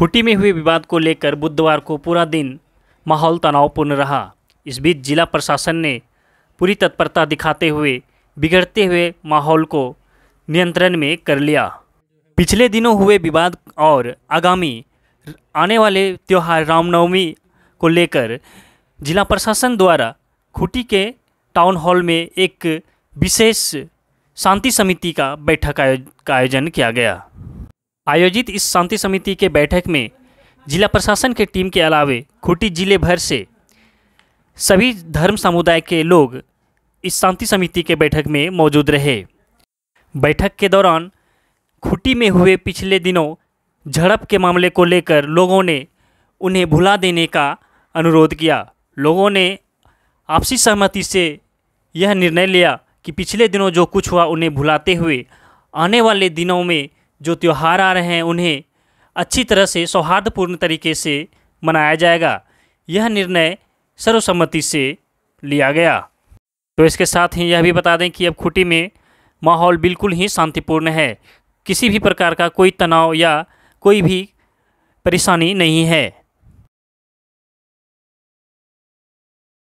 खुटी में हुए विवाद को लेकर बुधवार को पूरा दिन माहौल तनावपूर्ण रहा इस बीच जिला प्रशासन ने पूरी तत्परता दिखाते हुए बिगड़ते हुए माहौल को नियंत्रण में कर लिया पिछले दिनों हुए विवाद और आगामी आने वाले त्यौहार रामनवमी को लेकर जिला प्रशासन द्वारा खुटी के टाउन हॉल में एक विशेष शांति समिति का बैठक का आयोजन किया गया आयोजित इस शांति समिति के बैठक में जिला प्रशासन के टीम के अलावे खूटी जिले भर से सभी धर्म समुदाय के लोग इस शांति समिति के बैठक में मौजूद रहे बैठक के दौरान खूटी में हुए पिछले दिनों झड़प के मामले को लेकर लोगों ने उन्हें भुला देने का अनुरोध किया लोगों ने आपसी सहमति से यह निर्णय लिया कि पिछले दिनों जो कुछ हुआ उन्हें भुलाते हुए आने वाले दिनों में जो त्यौहार आ रहे हैं उन्हें अच्छी तरह से सौहार्दपूर्ण तरीके से मनाया जाएगा यह निर्णय सर्वसम्मति से लिया गया तो इसके साथ ही यह भी बता दें कि अब खुटी में माहौल बिल्कुल ही शांतिपूर्ण है किसी भी प्रकार का कोई तनाव या कोई भी परेशानी नहीं है